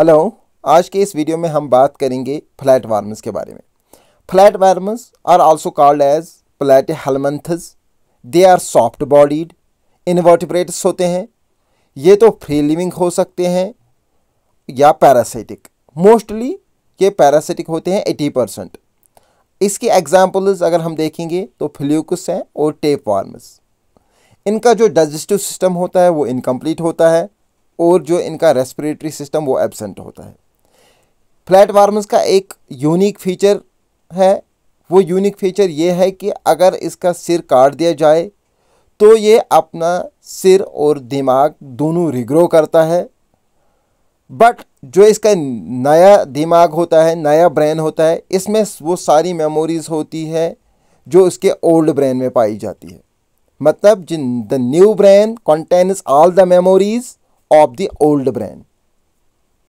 hello आज के इस वीडियो में हम बात करेंगे फ्लैट वार्मस के बारे में flat worms are also called as platyhelminthes they are soft bodied invertebrates होते हैं ये तो फ्री लिविंग हो सकते हैं या पैरासिटिक मोस्टली ये पैरासिटिक होते हैं एटी परसेंट इसके एग्जाम्पल्स अगर हम देखेंगे तो फ्ल्यूकस हैं और टेप वार्मस इनका जो डाइजेस्टिव सिस्टम होता है वो इनकम्प्लीट होता है और जो इनका रेस्पिरेटरी सिस्टम वो एबसेंट होता है फ्लैट वार्मस का एक यूनिक फीचर है वो यूनिक फीचर ये है कि अगर इसका सिर काट दिया जाए तो ये अपना सिर और दिमाग दोनों रिग्रो करता है बट जो इसका नया दिमाग होता है नया ब्रेन होता है इसमें वो सारी मेमोरीज़ होती है जो उसके ओल्ड ब्रेन में पाई जाती है मतलब जिन the new brain contains all the memories of the old brain